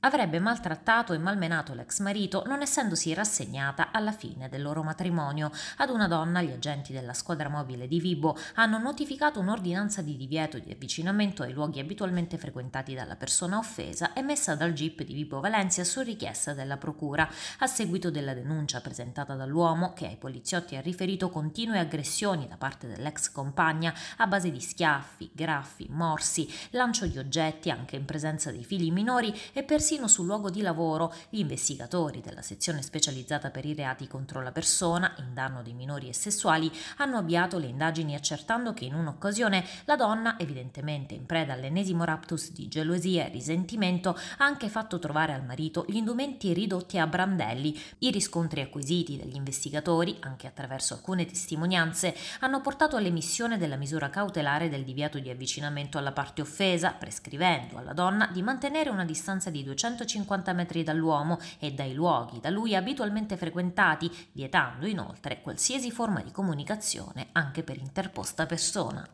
Avrebbe maltrattato e malmenato l'ex marito non essendosi rassegnata alla fine del loro matrimonio. Ad una donna gli agenti della squadra mobile di Vibo hanno notificato un'ordinanza di divieto di avvicinamento ai luoghi abitualmente frequentati dalla persona offesa emessa dal GIP di Vibo Valencia su richiesta della procura, a seguito della denuncia presentata dall'uomo che ai poliziotti ha riferito continue aggressioni da parte dell'ex compagna a base di schiaffi, graffi, morsi, lancio di oggetti anche in presenza dei figli minori e persino Persino sul luogo di lavoro gli investigatori della sezione specializzata per i reati contro la persona in danno di minori e sessuali hanno avviato le indagini accertando che in un'occasione la donna, evidentemente in preda all'ennesimo raptus di gelosia e risentimento, ha anche fatto trovare al marito gli indumenti ridotti a brandelli. I riscontri acquisiti dagli investigatori, anche attraverso alcune testimonianze, hanno portato all'emissione della misura cautelare del divieto di avvicinamento alla parte offesa, prescrivendo alla donna di mantenere una distanza di 200 150 metri dall'uomo e dai luoghi da lui abitualmente frequentati, vietando inoltre qualsiasi forma di comunicazione anche per interposta persona.